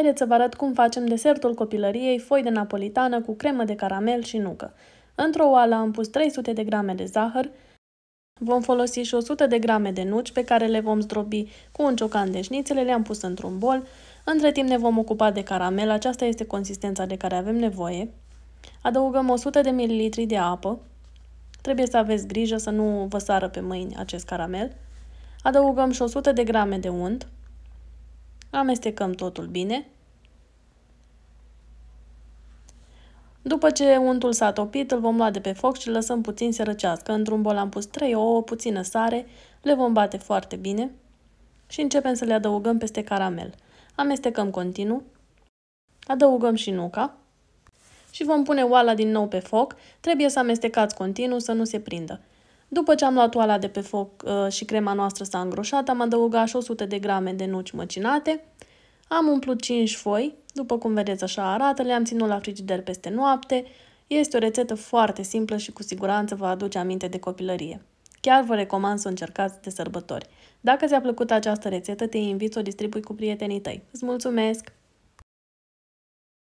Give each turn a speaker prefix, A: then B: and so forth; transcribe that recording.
A: Haideți să vă arăt cum facem desertul copilăriei, foi de napolitană cu cremă de caramel și nucă. Într-o oală am pus 300 de grame de zahăr, vom folosi și 100 de grame de nuci pe care le vom zdrobi cu un ciocan de șnițele, le-am pus într-un bol. Între timp ne vom ocupa de caramel, aceasta este consistența de care avem nevoie. Adăugăm 100 de ml de apă. Trebuie să aveți grijă să nu vă sară pe mâini acest caramel. Adăugăm și 100 de grame de unt. Amestecăm totul bine. După ce untul s-a topit, îl vom lua de pe foc și lăsăm puțin să răcească. Într-un bol am pus 3 ouă, puțină sare, le vom bate foarte bine și începem să le adăugăm peste caramel. Amestecăm continuu, adăugăm și nuca și vom pune oala din nou pe foc. Trebuie să amestecați continuu să nu se prindă. După ce am luat oala de pe foc uh, și crema noastră s-a îngroșat, am adăugat și 100 de grame de nuci măcinate. Am umplut 5 foi, după cum vedeți așa arată, le-am ținut la frigider peste noapte. Este o rețetă foarte simplă și cu siguranță vă aduce aminte de copilărie. Chiar vă recomand să o încercați de sărbători. Dacă ți-a plăcut această rețetă, te invit să o distribui cu prietenii tăi. Îți mulțumesc!